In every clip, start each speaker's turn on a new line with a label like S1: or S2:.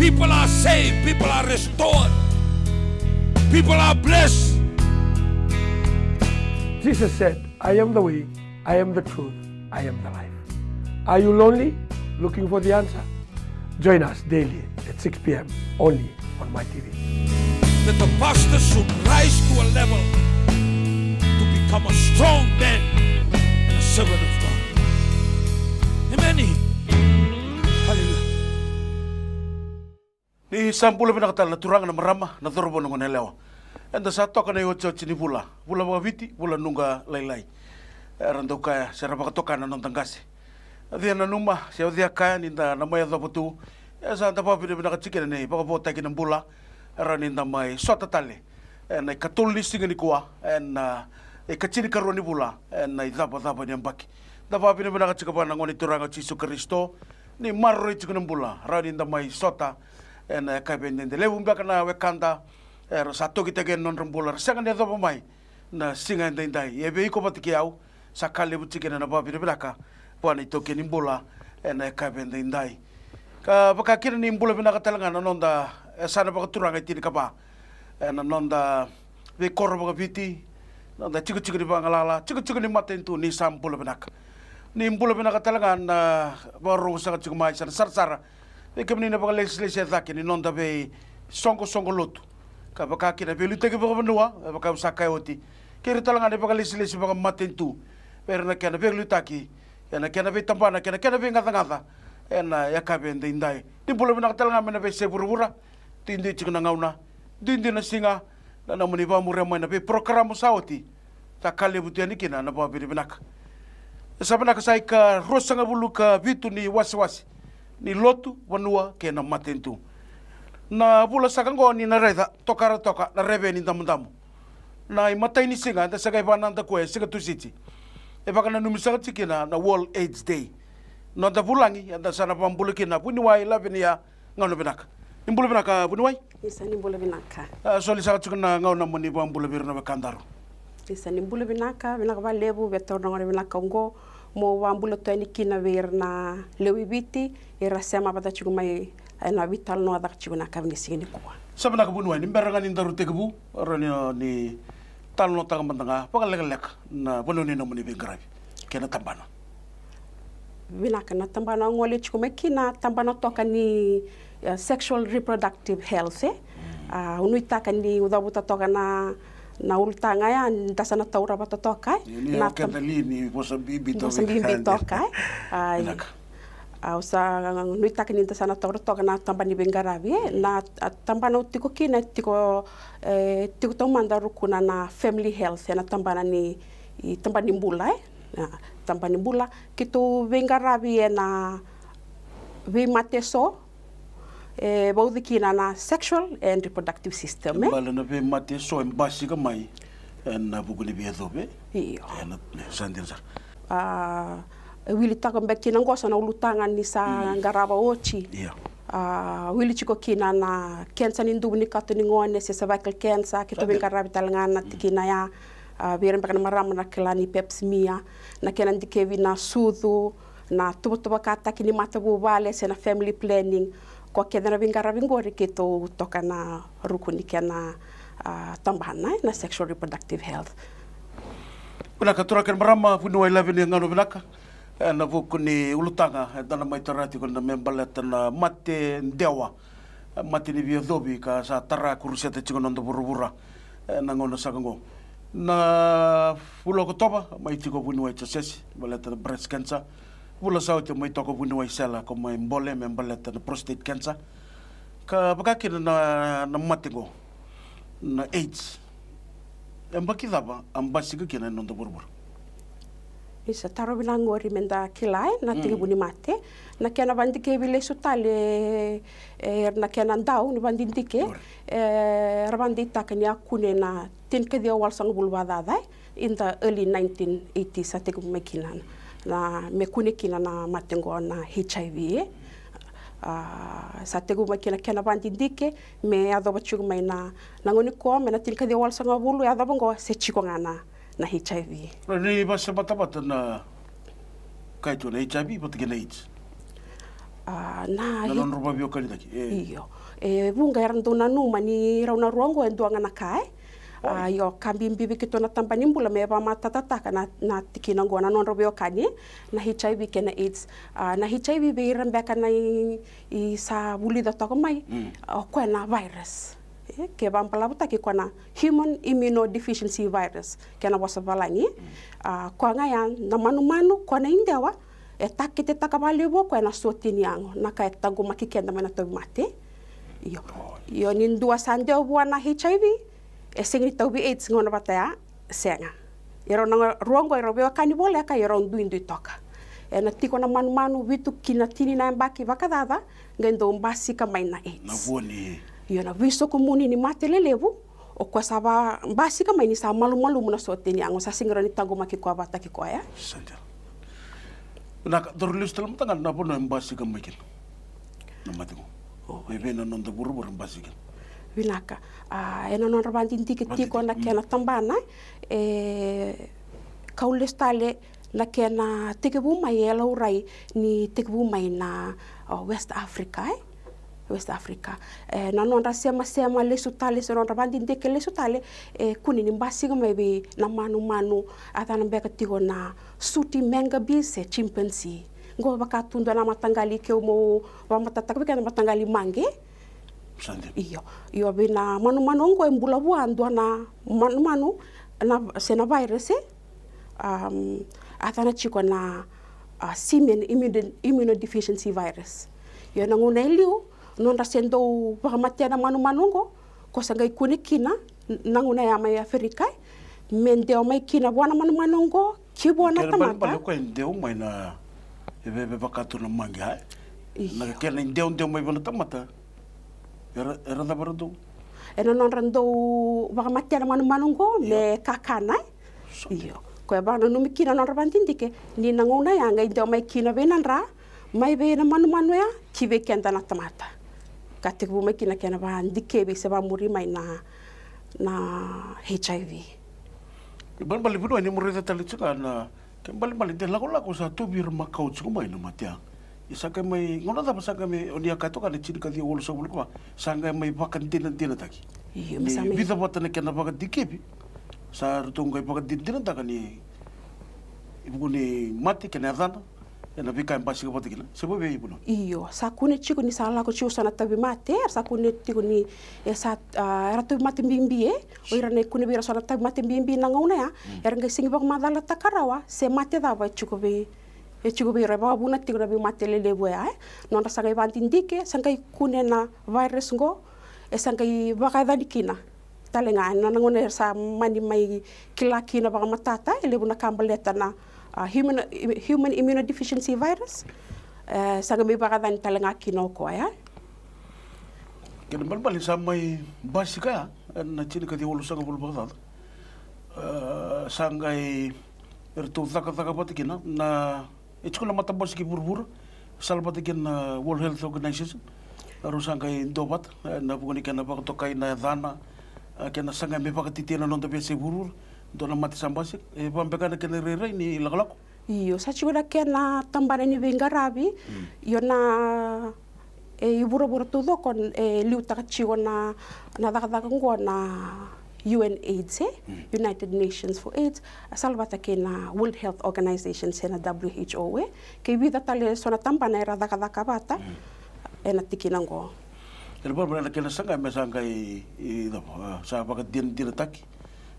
S1: People are saved, people are restored, people are blessed. Jesus said, I am the way, I am the truth, I am the life. Are you lonely? Looking for the answer? Join us daily at 6 p.m. only on my TV. That the pastor should rise to a level to become a strong man and a servant of God. Amen. I sampule pina katala turanga na marama na torobo nungo nelewa. Enda sa toka na iwacho chini vula. Vula mga viti, vula nunga lailai. Randau kaya, sera baka toka na nontanggasi. Dia na numa, sia dia kaya ninda na maya dhopo tu. Ya sa anta papina pina katsikina nei, baka po taki ng bula. Era ninda mai sota tali, Na ikatuli singa ni kuwa. Na ikatsini karua ni vula. Na idhapa dhapa ni ambaki. Dapa pina pina katsikapa na turanga chisu kristo. Ni marro itsikunang bula. rani ninda mai sota. Sota ena kabende de lebu mbaka na wekanda ero satu kita gen non rembular sangan dia topa mai na singa ndai ndai e be iko patiki au sakale buti tikena na babi rebelaka pwani toke nimbula ena kabende ndai ka baka kira ni mbula bina katalanga na nonda e sana baka turanga itini kapa ena nonda be korro baka biti nonda tiku tiku di bangalala tiku tiku ni maten tu ni sambula bina ni mbula bina na baru sanga tiku mai sana sar sar e ke menina baka lesi lesi ataki ni nonda be songo songo lotu ka baka kina pe lute ke baka manua e ke re talanga ne baka lesi lesi matentu pero na kena pe lutaki e na kena pe tampana kena kena pe ngata ngata e na ya ka be ndindai ni bolo mena talanga mena pe se burubura tindi chikna ngauna dindi na singa na na muni ba mure mena pe program sauti ta kale butiani kina na ba be binaka sabana ka sai ka rosanga buluka ka wasi wasi ni lotu wanua ke na matentu. Na vula sakango ni na reza tokara toka na reve ni damu damu. Na i matai ni singa nda saka pana nda koe singa tu siti. E pakana numisaka tiki na na World AIDS Day. Na nda vulangi nda sana pambulu ki na puni wai la vini ya ngano binaka. Imbulu binaka puni wai?
S2: Isa ni mbulu binaka.
S1: Uh, ah, Soli saka tuki na ngao na muni pambulu biru na bekandaro.
S2: Isa ni mbulu binaka, binaka ba lebu, betor na ngore binaka ngo. mo mowambulo toaliki na ver na lewibiti irasema bata chiguma eh, na
S1: vital no adak chiguna kavni sigini kuwa sabe na kabunu ni mberanga ni ndaru tekbu rani ni tal no tagam tanga pakalek lek na bolo ni namuni be gravi kena tambana
S2: vinaka na tambana ngole chiguma kina tambana toka ni eh, sexual reproductive health eh mm. ah, unuitaka ni udabuta toka na na ultanga ya ndasana taura batotoka na
S1: kapelini wasambibi toka
S2: ai au sa nui taki ni ndasana taura toka na tamba bengarabi mm. na tamba na utiko kina tiko eh, tiko tau mandaru kuna na family health na tamba ni tamba ni mbula eh tamba ni mbula kitu bengarabi na vi mateso e bawdi kinana sexual and reproductive system eh? balana
S1: pe mate so embasi ka mai eh, na buguni be dobe iyo eh, na sandir sa
S2: a ah, wili taka mbeki na ngosa na ulutanga ni sa mm. ngaraba ochi iyo Uh, ah, wili chiko kina na cancer ni ndubu ni katu ni ngone se cervical cancer kitu benga rabital ngana mm. tikina ya uh, ah, biren bakana maramu na kelani peps mia na kena ndikevi na sudhu na tubo tubo kata kini mata bubale se na family planning kwa kethira bingara bingo rikito tokana rukuni kana uh, tambana e na sexual
S1: reproductive health Ulaka tura ken marama punu ai lawe ya ni ngano e, na vuku ni ulutanga e, dana mai tarati ko na membala tana mate ndewa mate ni biodobi ka sa tara kurusia chingo nondo burubura na ngono sakango na fulo ko toba mai tiko punu breast cancer Pula sau te mai toko winu ai sela ko mai mbole me mbole ta na prostate cancer. Ka baka kina na, na matingo na AIDS. Amba kithapa amba siga kina nonda burbur.
S2: Isa taro bila ngori menda kilai na tigi mm. buni mate. Na kena bandi ke bile sutale eh, er na kena ndau ni bandi ndike. Er bandi takani akune na tin ke dia walsang bulwa dadai in the early 1980s atik mekinana. na mekunikina na matengo na HIV uh, ah, sategu kila kena bandi dike me adoba chugu mai na langoni ko me na tilka di walsa sanga bulu ya adoba se chiko nga na HIV
S1: ni ba se bata bata na kai na HIV bata gele AIDS
S2: ah, na na non
S1: roba bio kali daki eh. iyo
S2: e eh, bunga yaran dona numa ni rauna ruango enduanga na e kai uh, yo kambi mbibi tamba ni mbula meva matatata kana na tikina na non robe okani na HIV kena AIDS uh, na HIV be mbeka na i, i sa buli da toko mai mm. uh, ah, kwena virus eh, ke bampala buta kwa na human immunodeficiency virus kena wasa balangi mm. uh, nga ya na manu manu kwa kona indewa etakite takabalibo kwena sotini yango naka etaguma kikenda mana tobimate iyo iyo ni ndua sande na HIV e singi ubi eits AIDS ngono ya senga yero nanga ruongo yero bewa kani bole ka yero ndu ndu toka ena tiko na manu manu witu kina tini na mbaki vakadada ngendo mbasi maina ina AIDS na
S1: voni
S2: viso komuni ni lelevu okwa saba mbasi ka maini sa malu malu muna soteni ango sa singro ni tango maki kwa bata kwa ya
S1: Nak terlihat dalam tangan apa bono mbasi kama ikin Oh, ini nanti buru buru
S2: winaka ah, e non rabandin dikit tiko na kena tambana e kaulestale na kena tekebu mai ela urai ni tekebu mai na West Africa West Africa. Eh, na non sema sema le sutale se non rabandi ndeke le sutale eh, kuni ni mbasiga mebi na manu manu atana mbeka tigo na suti menga bise chimpanzee. Ngo baka na matangali ke umo wa matataka bika na matangali mangi iyo iyo bina manu manu ngwe mbula bwandwa na manu manu na sena virus um athana chiko na uh, semen immunodeficiency virus yo na ngone liu nonda sendo pagamatia na manu manungo kosa ngai kuni kina nanguna ya mai afrika mende o mai kina bwana manu manungo kibona tamata bal
S1: ko ende o mai na ebe be bakatu e- e- na na kena ende ende mai bwana tamata era da bardo
S2: era non rando wa matera manu manungo me kakana iyo ko ba no mi kina non rabantindike ni nanguna yanga indo mai kina benan ra mai bena manu manu ya kibe kenda na tamata katik bu mai kina kena ba ndike be se ba muri mai na na HIV
S1: Ibang balik pun ini murid tali cekana, kembali balik dia lakukan laku satu biar makau cukup main mati aku sanga mai ngona da sanga mai oni akai to ni le chini ka di wol so bulkwa sanga mai pakan dinan dinan taki iyo masami bisa bota na kana pakan dikebi sa rutunga pakan taka ni ibu ni mati kana dana ena vika embasi ka patikina sebo be ibuno
S2: iyo sa kune chiko ni sala ko chiusa na tabi mate e sa kune tiko ni sa era tabi mate mbimbi e o ira ne kune bira sa tabi mate mbimbi na ngauna ya mm. era ngai singi bak madala takarawa se mate dawa ba chiko be e cigo be reba buna tigra be matele le boya e non rasa kai banti ndike sankai kunena virus ngo e sankai baka dali kina talenga na ngone sa mani mai kila kina baka matata e le buna kambaleta na uh, ah, human human immunodeficiency virus uh, sangai be baka dali talenga kina ko ya
S1: kene bal bal sa mai basika eh, na chini ka di wolu sanga bul baka dali eh, sangai ertu zaka zaka patikina na mata matabos ki burbur, salpatikin uh, World Health Organization, rusang kai dobat, na pukuni kena pakotokai na dana, uh, kena sanga me pakatitiana non tapi se burur, dona mati sambasik, e pampekana kena rera ini lakalako.
S2: Iyo, sa chikula na tambara ni rabi, hmm. iyo na e iburo buro tudo kon e liutaka chigo na na daka daka na UNAIDS, eh? mm. United Nations for AIDS, salvata ke na World Health Organization se WHO we, ke witha tale sona tamba na era bata, mm. ena tiki
S1: nango. Tera bor bora ke na sanga me i do sa baka din din taki.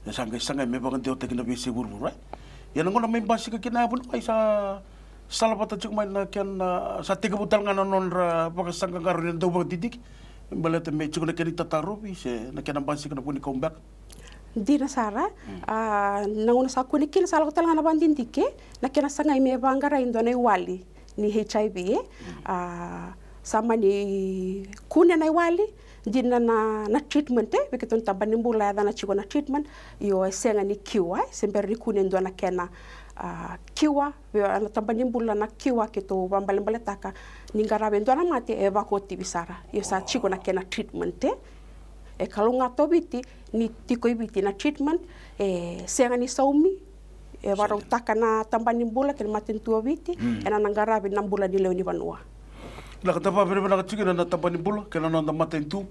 S1: Na sanga sanga me baka dio taki na be se bur bor, Ya nango na me basi ke na ai sa salvata chik mai na ken sa tiga butal ngana non sanga garunin do baka didik. mbele te me chikuna keri tataropi se na kena bansi kana puni comeback
S2: dina sara hmm. a ah, nanguna sa kuni kila sala ko talanga bandin dike na kena sanga ime bangara indone wali ni hiv eh. hmm. a ah, sama ni kune na wali dina na na treatment eh bekiton tabani mbula ya na chikuna treatment yo senga ni kiwa semberi kune na kena uh, kiwa tambanin bulana kiwa kito bambalen bale taka ningarabe ndona mate eva eh, ko tibisara yo sa chiko na kena treatment eh? e kalunga tobiti ni tiko ibiti na treatment e senga ni saumi e varo taka na tambanin mbula kena maten tua biti mm. ena nangarabe na mbula ni leo ni vanua
S1: la pa pere na chiko na tambanin mbula kena na na maten tu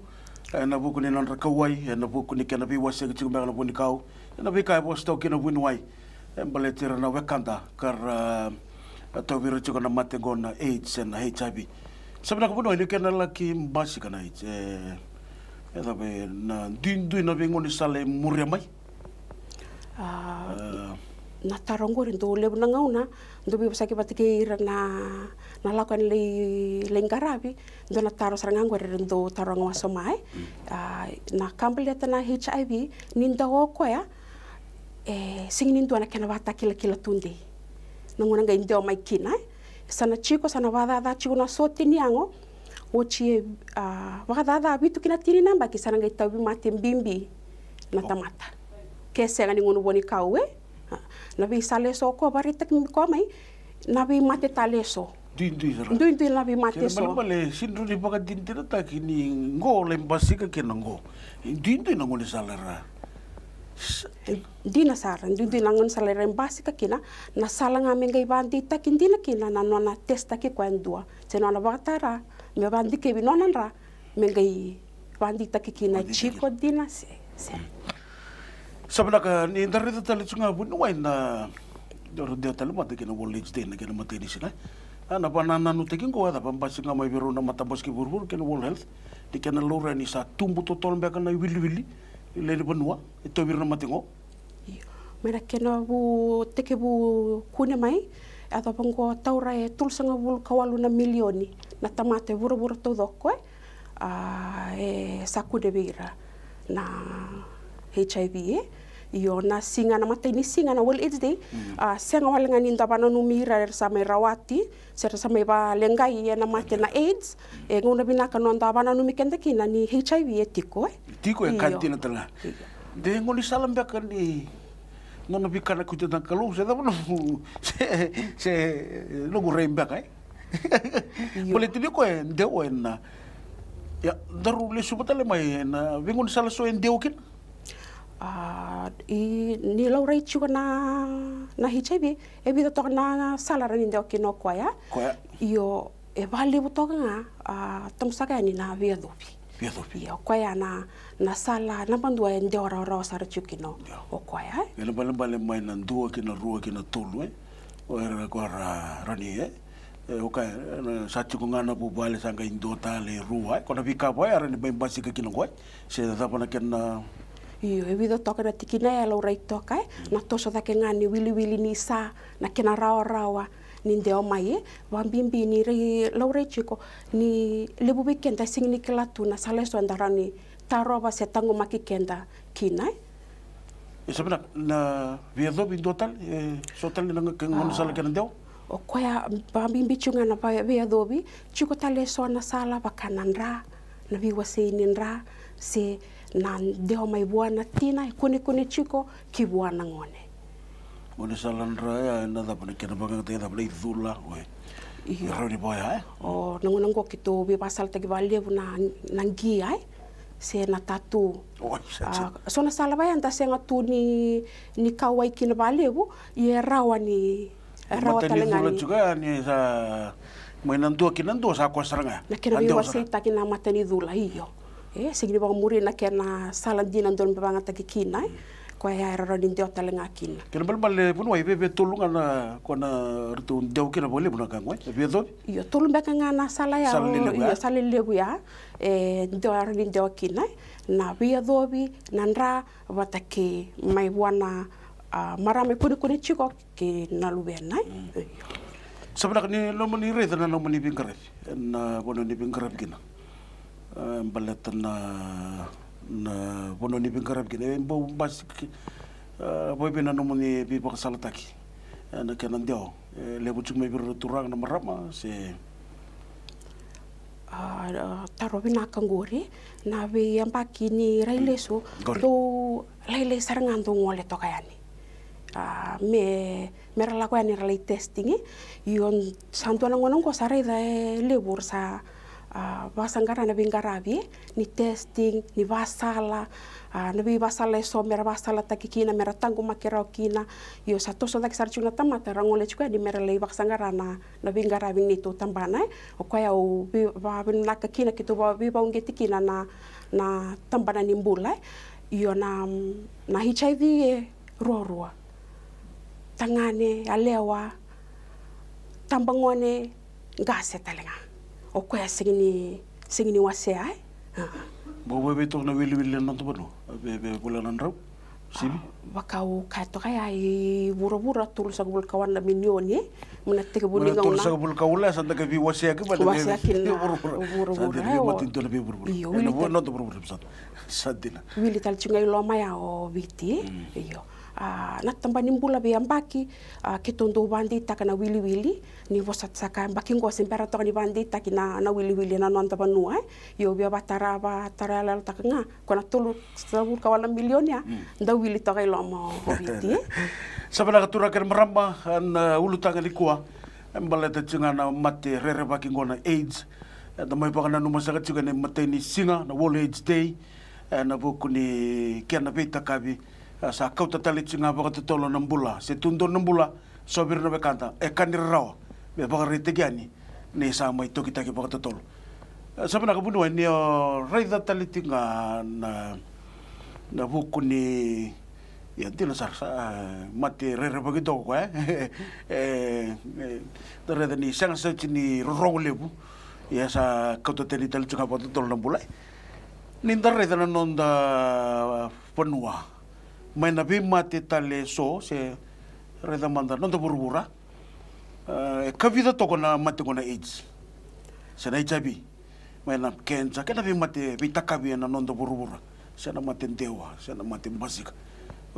S1: na ni na kawai ena buku ni kena na biwa senga chiko mera na kau ena bikai bostau ken na winwai embele maletere na wekanda kar eh, tawiro chiko na mate gona AIDS and HIV. sabina na kapuno ini kena laki mbasi kana AIDS. eta eh, eh, be na dindu duin na bengoni sale muria mai.
S2: Ah, na tarongo rindu lebu na ngauna, ndu bi pasaki patike ira na na lakukan lei lengkarabi, ndu na taro sarangango rindu tarongo masomai. Mm. Ah, na kampel na HIV, ninda woko ya, eh, singinin tuana kena wata kila kila tunde nanguna ngai ndeo maikina eh. sana chiko sana wada da chiko na sote ni ango wochi ah, wada da bitu kina tini namba ki sana ngai tabi mate mbimbi na tamata kese ngani ngunu boni kawe eh. na bi sale so ko bari tek mi ko mai na bi mate tale so
S1: Dindui sara. Dindui dindui mate so. Kena bale sindru di baka dindira tak ini ngo lembasika kena ngo. Dindui nangone salera.
S2: ndina sara ndindina angonisalaira mbasika kina na sala ngame ngai vandita kindina kina na nona testa ke kwa ndua na vakatara me vandike vinona ndra me ngai vandita ke kina chiko dina se
S1: se sabanaka ni ndarita tali tsunga bu ni waina doro de tali mata kina wollage tena kina materi sina ana panana no tekin ko ada pambasi ngama ibiruna matabos ke burbur kina wall health dikena lora ni sa tumbu totol mbeka na wili wili le le bonwa e to birna matengo
S2: mera kena bu teke bu kune mai e a do bongo taura e tulsanga bul kawalu na milioni na tamate buru buru to dokko e a e sakude beira na HIV e. io na singana ini singa na its day a senga wal ngani pana numira, mira er sama rawati sera sama ba lenga iya na na aids mm. e ngona bina kano ndabana numi mikende kina ni hiv e tiko e tiko e na
S1: tala de ngoli salam ba kali ngona bikana kutu na kalu se da no se se no guremba kai e. politiko e ndeu e na ya le subata le mai na vingun sala so e kina uh, i
S2: ni lau rai chua na na HIV e bi to na salara ni ndo kino kwa ya kwa yo e vale bu to nga a tom saka ni na via dopi via yo kwa ya na na sala na bandua e ndo ro ro sara chu kino
S1: o kwa ya e na bale bale mai na ndua kino rua kino tolu e o era kwa ra rani e o ka sa chu nga na bu bale sanga indo ta le e kona vika boy ni bai basi ke kino kwa se da pa na ken
S2: iyo ewitho togera tikinayela uraitoka eh? na tosho thake ngani wili wili ni sa na kina rao rawa ni ndeo maye bimbi ni re laure chiko ni lebu weekend sing ni kila tuna saleso ndarani taroba setango makikenda kina eh?
S1: E sabna na viado bi dotal eh, sotal ni langa kengon ah. sala kendeo
S2: o kwa koya bimbi chunga na viado bi chiko taleso na sala ba bakanandra na ni ndra se na deo mai buana tina e kune kune chiko ki buana ngone
S1: Mone salan raya na da pone kena banga te da pone dula we. I roni boy ha. Eh?
S2: O nangu nangu kito be pasal te gibali na nangi ai. Eh? Se na tatu. Ah, so na sala bay ya, anta se ngatu ni ni kawai kina bali bu i rawa ni
S1: rawa talenga ni. juga ya, ni sa mainan dua kinan dua sa kosranga. Na kena be wasita
S2: kina matani dula iyo eh sigiri ba muri na kena sala dina ndon ba ngata ki kina eh. kwa ya roro din te otale nga kina
S1: kena bal bal bun wa ibe tulunga na kona rutu ndeu kena bole bun ka ngwe be do yo
S2: tulun ba ka nga na sala ya yo sala legu eh? ya eh ndeu roro ya din ndeu kina eh. na bia dobi na ndra watake mai wana marame kuni kuni chiko ki nalube nai
S1: sabra ni lo mani re na lo mani bingrefi na bono ni bingrefi kina mbalat na na bono ni bin garab gi ne bo basik eh, bo bi na no ni bi bo sala taki eh, na ken an dio eh, le bu chuma bir turang na marama se
S2: ah, taro bi na kangore na be yamba kini raile so rai raile sarangan do ngole to kayani ah, me mera la ko ani raile testing e. yon santuala ngono ko sare da e lebur sa vasangara ah, na bingarabi ni testing ni vasala ah, na bi vasala so mera vasala takikina mera tangu kina yo satu so tak sarjuna tamata rangole chukwa di mera lei na na bingarabi ni to tambana eh? o kwaya o bi va na kakina kitu va bi va ungetikina na na tambana ni mbula eh? yo na na HIV e eh, rorua tangane alewa tambangone gaseta talenga okoya oh, segini segini wasea ai
S1: bobo be tok na wili wili non to bodo be be bulanan raw sibi ah,
S2: wakau ka to kaya i buro buro tul sa gubul kawan la minion ye mena tege buli ngauna tul sa
S1: gubul kaula sa daga bi wasea ke bala wasea ke buro buro sa dina be matin to be buro buro iyo wili non to buro buro sa dina
S2: wili tal chungai loma ya o oh, biti hmm. iyo Ah, na ni mbula be ambaki ah, kitondo bandita kana wili wili ni bosat saka ambaki ngo sempera to ni bandita kina na wili wili na nonta banua eh. yo bia batara ba tarala ta nga kona tulu sabur kawala ya hmm. nda wili to kai lomo
S1: hobiti sabala katura ker meramba an uh, ulu tanga likua embala ta na mate rere baki na aids da eh, mai pakana numa saka ni mate ni singa na world aids day eh, na bukuni kena kiana kabi sa kau tatali tsinga baka tatolo nambula se tundo nambula sobir na bekanta e kanir rawa be baka ritigiani ne sa mai toki taki baka tatolo bana na kabunua ni o rai tatali tinga na na buku ni ya sa sa mati rere boki toko eh? e, e, eh tare ni sanga sa tsini rogo lebu ya sa kau tatali tali tsinga baka tatolo nambula eh? Nintar rei tana nonda penua, mai na mati tali so se reda mandar no burubura e kavida toko na mati kona AIDS se na HIV mai na kenza ke nabi mati vita pita kavi na no burubura se na mati dewa se na mati basika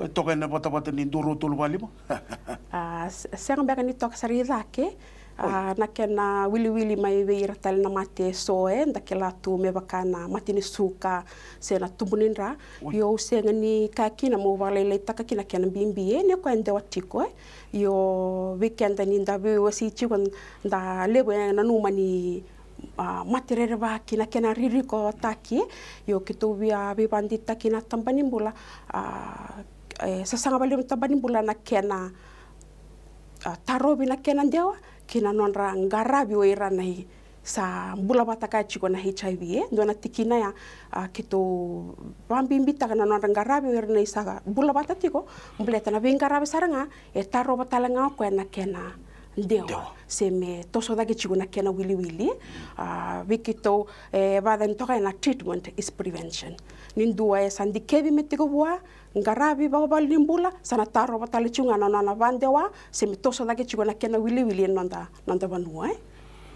S1: eh, toko na pata pata ni duro tulu balimo
S2: ah sen beka ni tok sari zake uh, nakena wiliwili mai veira tali na mate soe ndakela tume vakana matini suka sena tumbunindra yo usengani kakina muvalele taka kina kena bimbie ne kwende watiko eh. yo weekend ni ndaviwe sichiko nda lebo na numani Uh, materere vaki na kena ririko taki yo kituvia vivandi taki na tambanimbula uh, eh, sasanga valimu tambanimbula na kena uh, tarovi na kena ndewa kina nonra ngarabio ira nahi sa mbula wataka chiko na HIV eh ndona tikina ya uh, kitu bambi mbita kana nonra ngarabio ira nahi sa mbula watatiko mbuleta na bingarabe saranga etaro batalanga ko na kena ndewa seme tosodaki chigo na kena wiliwili uh, vikito eh, na treatment is prevention ninduwa sandi kebi metigo ngarabi ba ba limbula sana taro ba tali chunga na na bande wa semi toso dake chigo na kena wili wili eh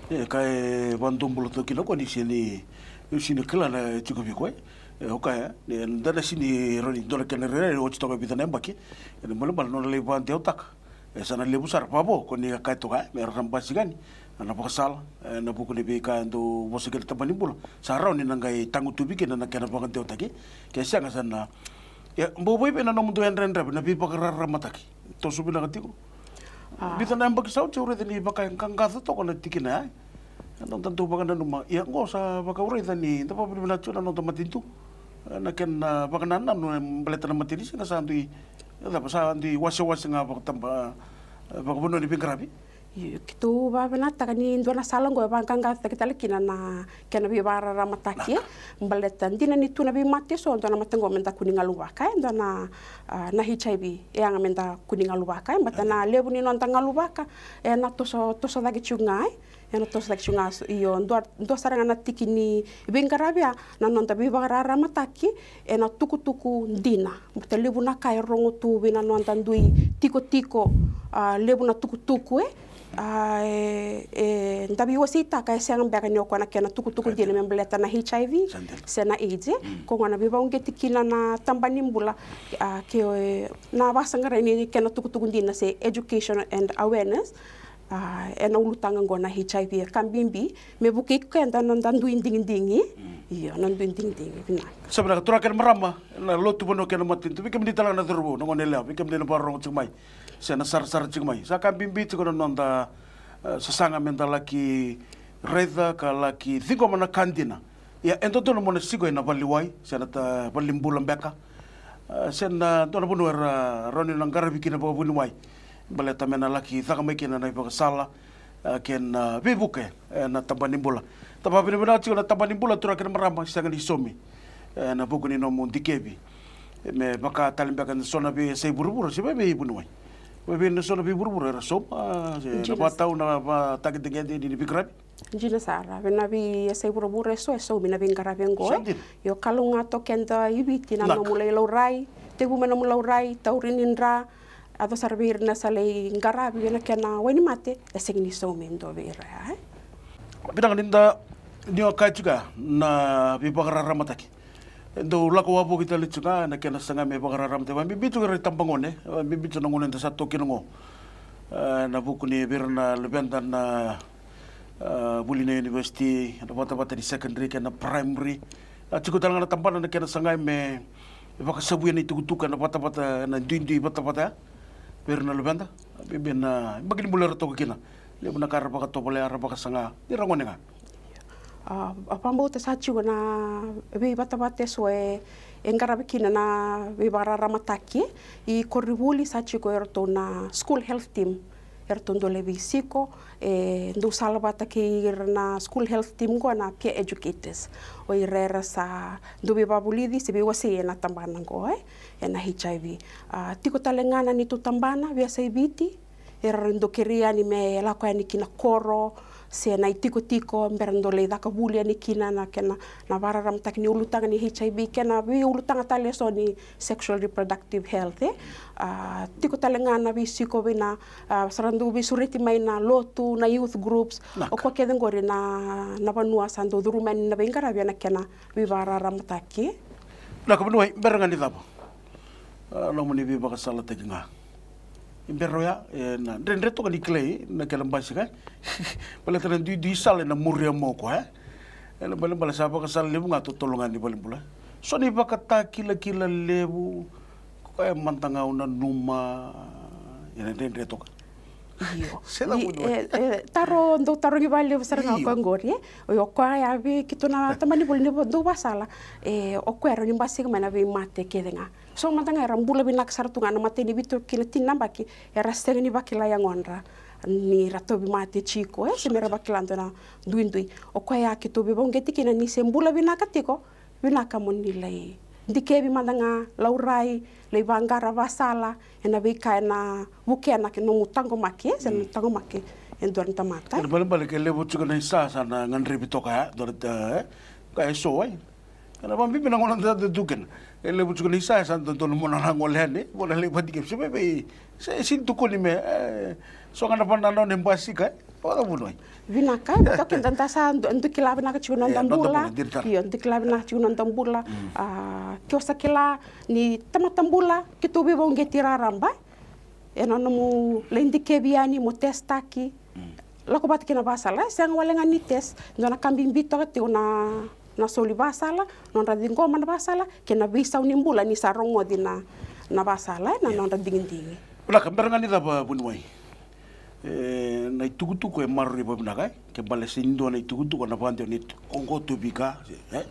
S1: e eh, kai bandombulo to kilo kwani sini sini kila na chigo bi kwai oka eh? sini roni dole kena rere o chito ba mbaki e eh, mole no le bande otaka e sana le busar pabo koni kai to kai me na pakasal eh, na puku lebe ka ndo mosikil tapani bula sa sarau ni i tangu tubi ke na kena pakan teo taki ke sia ngasa na ya mbo boi pe na nomu tu endra rebe na pi rama taki to subi na katiko ah. bita na mbaki sau ceure tani baka yang kang kasa toko na tiki eh. na nong tantu pakan na numa ya ngo sa baka ure tani tapa pili na cuna mati mati tu na kena pakan na nung eh, mbaleta na matini singa sa ndi ya tapa sa antui wasi wasi ngapa pakan tamba pakan bono ni kitu babena
S2: tagani ndona salango bankanga tekitale na kena bi barara mataki mbaleta ndina ni tuna nabi mati so ndona matengo menda kuninga lubaka ndona na HIV e anga menda kuninga Mbata na lebu ni ndanga lubaka e na toso toso cungai, chungai e na toso cungai so iyo ndo ndo saranga na tikini bengarabia na nonta bi barara mataki e na tuku tuku dina ndina lebu na kai rongo tu bi na nonta tiko tiko lebu na tuku tuku e eh? ndabi wasita ka sen bega nyoko na kena tuku tuku dile membleta na HIV sena AIDS ko ngona biba unge tikila na tambani mbula ke ah, na basangara ni kena tuku tuku na se education and awareness uh, ah, ena ulutanga ngona HIV kambimbi mebuke kenda kaya ndu inding dingi
S1: iyo nandu inding dingi bina sabra turakan merama na lotu bono kena matin tu bikem ditala na turbo nongone la bikem dena barong sena sarasara tsik mai sa kabimbi tsik ona nonda eh, sasanga menta laki reza ka laki thigo mana kandina ya ento tono mona sigo ina valiwai sena ta valimbula mbeka eh, sena tono bunu era roni nangara bikina pa bunu wai bale tamena laki thaka mai kina na ipa sala ken eh, vivuke na tabanimbula tabanimbula tsik ona tabanimbula tura kena maramba sanga ni somi na buku ni nomu ndikebi me maka talimbakan sona be sei buru sibe be Wewe na sona bibur bur era sopa se na pa na pa taki tege di di pikrat.
S2: Jina sara, vena bi esai buru buru eso eso na bi kara ben goe. Yo kalunga to kenda ibi tina no mulai laurai, tebu mena mulai laurai taurinin ra ado sarvir na sale ngara bi kena weni mate esing eh, ni so mendo do
S1: vera ha. Eh. Bidang linda ni okai juga na bibakara ramataki. Ento lako wapo kita juga, na kena sanga me pangararam te wami bitu kare tampangone wami bitu ah, na ngunen tasa toki ngo na buku ni bir na ah, buli na university na bata bata di secondary kena primary a ah, ciku na tampan na kena sanga me apa kesabuan yang itu tukan na bata bata na dindui pata pata bir na lebenta ni bagini bular toki kina lebena karapa ka topole arapa ka sanga di rangonenga
S2: Ah, apambote sachigo na bibatabate engarabikina na bibararamatakie y corribuli sachigo erto na school health team erto ndole bisiko eh, ndu salvata keir na school health team go na peer educators o irera sa ndu bibabulidi se biwasi na tambana go eh, na HIV uh, ah, tiko talengana ni tu tambana biasa ibiti era ndo me la kwa ni kina koro sena itikotiko mberandolitha kavulia ni kina na kena na vararamtak ni ulutanga ni hiv kena vi ulutanga tale so ni sexual reproductive health eh? uh, tiko tale ngana vi siko vi na uh, sarandu vi suriti mai na lotu na youth groups o kwa kede ngore na na vanua sandu dhurumani na vingara vi na kena vi
S1: vararamtaki na kabnuai berangani dhabo Uh, ah, Lomuni bibakasala tekinga. imberoya eh, na den reto ka diklei na kela mbasi ka pala tana di di sal na muria ya moko ha ela bala bala sapa ka sal lebu ngato tolongan di bala bula so ni baka ta kila kila lebu ko e ya mantanga una numa ina den reto wudu
S2: taro ndo taro ngi bali sar eh. ya na ko ngori oyo yo ko ya bi kituna tamani bol ne ndo basala e o kwero ni mbasi ka mana bi mate kedenga so matanga ngai mbula lebih nak sartunga na ni bitu kile ya rastere ni bakila ya onra ni ratobi mati chiko ya ya na duin bakila ndona duindui okwa yake tobi geti kina ni sembula bi nakatiko bi nakamonila e ndikebi matanga laurai le bangara basala ya na bika ena bukena ke nungu tango maki se sen mm. tango make en dorita mata en
S1: balik balik ele butsuka na isa sana ngandri bitoka dorita eh kai so ai kana bambi binangolan tidak ele butu ko lisa san to tono mona na ngol hande bola le iya, pati ke sebe be se sin to ko ni me so kana panda no nem basika ora buloi vina ka to tanta sa ndu kila bina ka chuno ndambula yo ndu kila bina chuno
S2: ndambula a ni tama tambula kitu be bonge tiraramba eno no mu lendi kebiani mu testaki hmm. lako bat kina basala eh? sen walenga ni test ndona kambi mbito una na soli basala nonra dingoma na basala ke na unimbula ni sarongo ni na na basala na yeah. nonra
S1: dingidingi ulaka berangani daba bunwai eh, na itukutuku e marori babunaka ke indo na itukutuku na bande ni ongo tubika eh?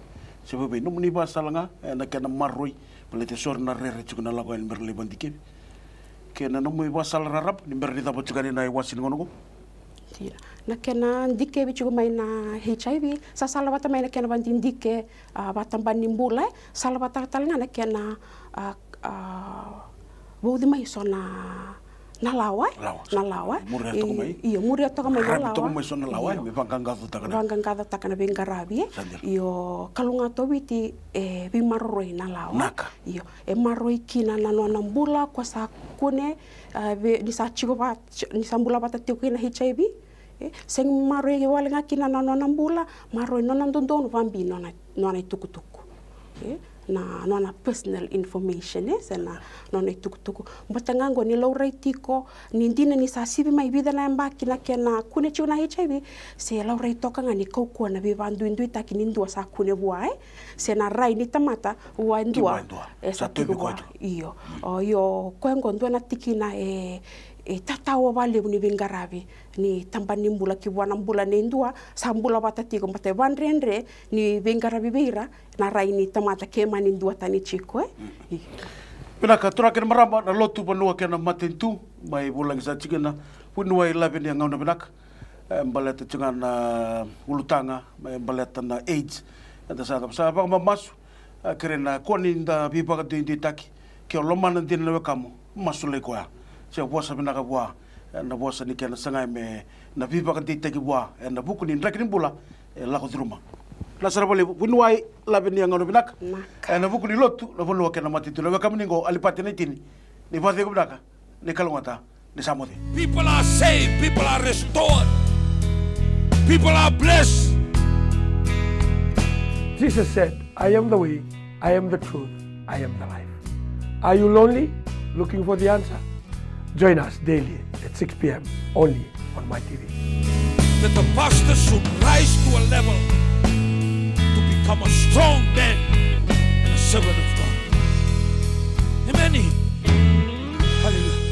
S1: sebabe no muni basala nga eh, na ke na maroi palete sor na rere tsuku na lako en berle bandike ke na muni basala e rarap ni daba na iwasin e ngono tira
S2: na ndike chugu maina HIV sa salawata maina kena bandi ndike uh, batambani mbula salawata talanga nakena uh, uh, bodi mai sona na lawa na lawa e, iyo muri toka mai na lawa mai sona lawa me
S1: vangangazo takana
S2: vangangazo takana bengarabie iyo kalunga to biti e bi marroi na lawa iyo e marroi e kina na no na mbula kwa sa kune uh, be, ni sa chigo ba ni sa mbula bata tio kina Eh, segny maro eo alagnakina nananam-bola maro nanandondo vambi nana nana tukutoko na nona e eh, personal information eh, sana nana e tukutoko mbatangango ni laura itiko ni ndine ni sasivi maibida na mbaki na kena kune chuna HIV se laura itoka ngani kau na biba ndu ni ndua sa kune bua eh se rai ni tamata wa ndua eh, mm. oh, iyo kwengo ndua na tikina eh, eh tatawa wale unibingarabi ni tamba ni mbula kiwana mbula ni ndua sa mbula watatiko mbate re ni vengara viveira na rai ni tamata kema ni ndua tani chiko eh?
S1: mm. ka tura kena na lotu banua kena matentu mai bulang sa chikena punua ilabe ni ngau na benak mbaleta chingan na uh, ulutanga mai eh, mbaleta na AIDS ada sa ta sa ba masu eh, kerena koni nda bipa ka taki ke na dinlewe kamu masule ya, se puasa benaka bua Eh, na wasa ni kena sanga me na viva kan tita ki wa eh, na buku ni ndrak ni bula eh, la ko druma la sara bale winu ai la beni ngano binak na buku ni lotu la bolo kena mati tu la kam ni go ali patene tini ni va de ko blaka ni kalongata ni samode people are saved people are restored people are blessed Jesus said I am the way I am the truth I am the life are you lonely looking for the answer Join us daily at 6 p.m. only on my TV. That the pastor should rise to a level to become a strong man and a servant of God. Amen. Hallelujah.